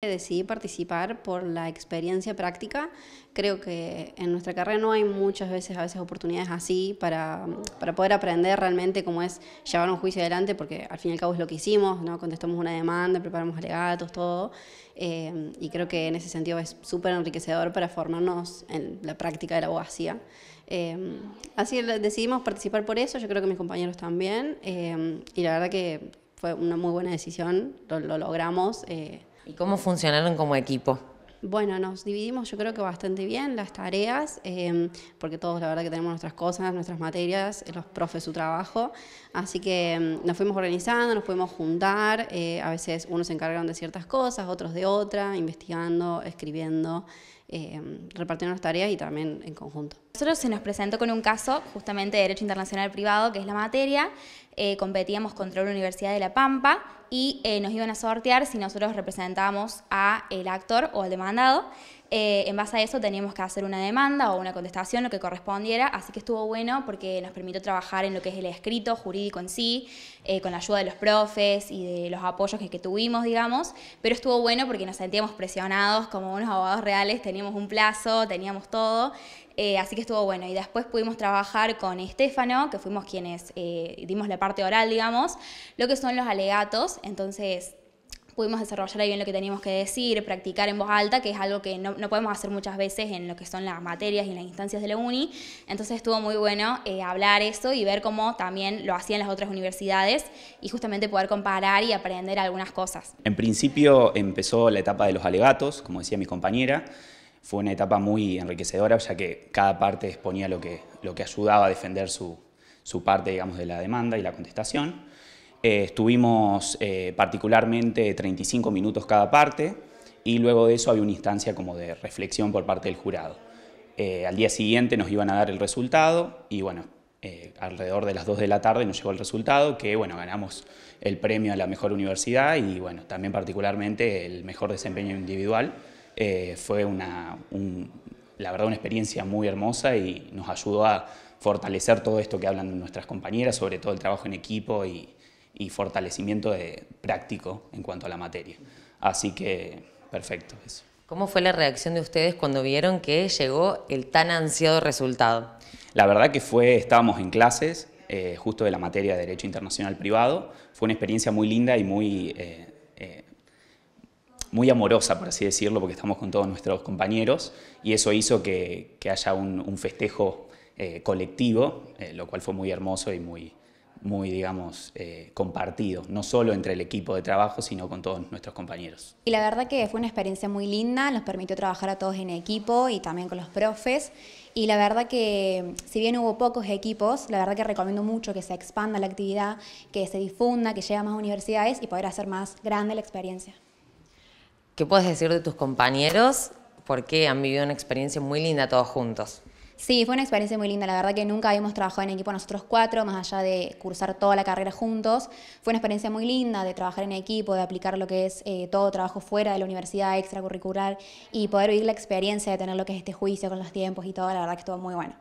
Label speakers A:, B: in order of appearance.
A: Decidí participar por la experiencia práctica. Creo que en nuestra carrera no hay muchas veces, a veces oportunidades así para, poder aprender realmente cómo es llevar un juicio adelante, porque al fin y al cabo es lo que hicimos, ¿no? contestamos una demanda, preparamos alegatos, todo. Eh, y creo que en ese sentido es súper enriquecedor para formarnos en la práctica de la abogacía. Eh, así decidimos participar por eso, yo creo que mis compañeros también. Eh, y la verdad que fue una muy buena decisión, lo, logramos. ¿Y
B: cómo funcionaron como equipo?
A: Bueno, nos dividimos yo creo que bastante bien las tareas, em, porque todos la verdad que tenemos nuestras cosas, nuestras materias, eh, los profes su trabajo, así que em, nos fuimos organizando, nos pudimos juntar, eh, a veces unos se encargaron de ciertas cosas, otros de otra, investigando, escribiendo eh, repartiendo las tareas y también en conjunto.
C: Nosotros se nos presentó con un caso justamente de Derecho Internacional Privado, que es la materia, eh, competíamos contra la Universidad de La Pampa y eh, nos iban a sortear si nosotros representábamos al actor o al demandado. Eh, en base a eso teníamos que hacer una demanda o una contestación, lo que correspondiera, así que estuvo bueno porque nos permitió trabajar en lo que es el escrito jurídico en sí, eh, con la ayuda de los profes y de los apoyos que, tuvimos, digamos, pero estuvo bueno porque nos sentíamos presionados como unos abogados reales, teníamos un plazo, teníamos todo, eh, así que estuvo bueno. Y después pudimos trabajar con Estefano, que fuimos quienes dimos la parte oral, digamos, lo que son los alegatos, entonces pudimos desarrollar ahí bien lo que teníamos que decir, practicar en voz alta, que es algo que no, no podemos hacer muchas veces en lo que son las materias y las instancias de la uni. Entonces estuvo muy bueno eh, hablar eso y ver cómo también lo hacían las otras universidades y justamente poder comparar y aprender algunas cosas.
D: En principio empezó la etapa de los alegatos, como decía mi compañera. Fue una etapa muy enriquecedora, ya que cada parte exponía lo que, lo que ayudaba a defender su, su parte digamos, de la demanda y la contestación. Eh, estuvimos eh, particularmente 35 minutos cada parte y luego de eso había una instancia como de reflexión por parte del jurado. Eh, al día siguiente nos iban a dar el resultado y bueno, alrededor de las 2 de la tarde nos llegó el resultado que bueno, ganamos el premio a la mejor universidad y bueno, también particularmente el mejor desempeño individual. fue una, la verdad una experiencia muy hermosa y nos ayudó a fortalecer todo esto que hablan nuestras compañeras, sobre todo el trabajo en equipo y, y fortalecimiento de, práctico en cuanto a la materia. Así que, perfecto
B: eso. ¿Cómo fue la reacción de ustedes cuando vieron que llegó el tan ansiado resultado?
D: La verdad que fue, estábamos en clases, eh, justo de la materia de Derecho Internacional Privado. Fue una experiencia muy linda y muy, eh, eh, muy amorosa, por así decirlo, porque estamos con todos nuestros compañeros y eso hizo que, que haya un festejo colectivo, lo cual fue muy hermoso y muy, muy, digamos, eh, compartido, no solo entre el equipo de trabajo, sino con todos nuestros compañeros.
E: Y la verdad que fue una experiencia muy linda, nos permitió trabajar a todos en equipo y también con los profes. Y la verdad que, si bien hubo pocos equipos, la verdad que recomiendo mucho que se expanda la actividad, que se difunda, que llegue a más universidades y poder hacer más grande la experiencia.
B: ¿Qué puedes decir de tus compañeros? Porque han vivido una experiencia muy linda todos juntos.
E: Sí, fue una experiencia muy linda. La verdad que nunca habíamos trabajado en equipo nosotros cuatro, más allá de cursar toda la carrera juntos. Fue una experiencia muy linda de trabajar en equipo, de aplicar lo que es eh, todo trabajo fuera de la universidad extracurricular y poder vivir la experiencia de tener lo que es este juicio con los tiempos y todo. La verdad que estuvo muy bueno.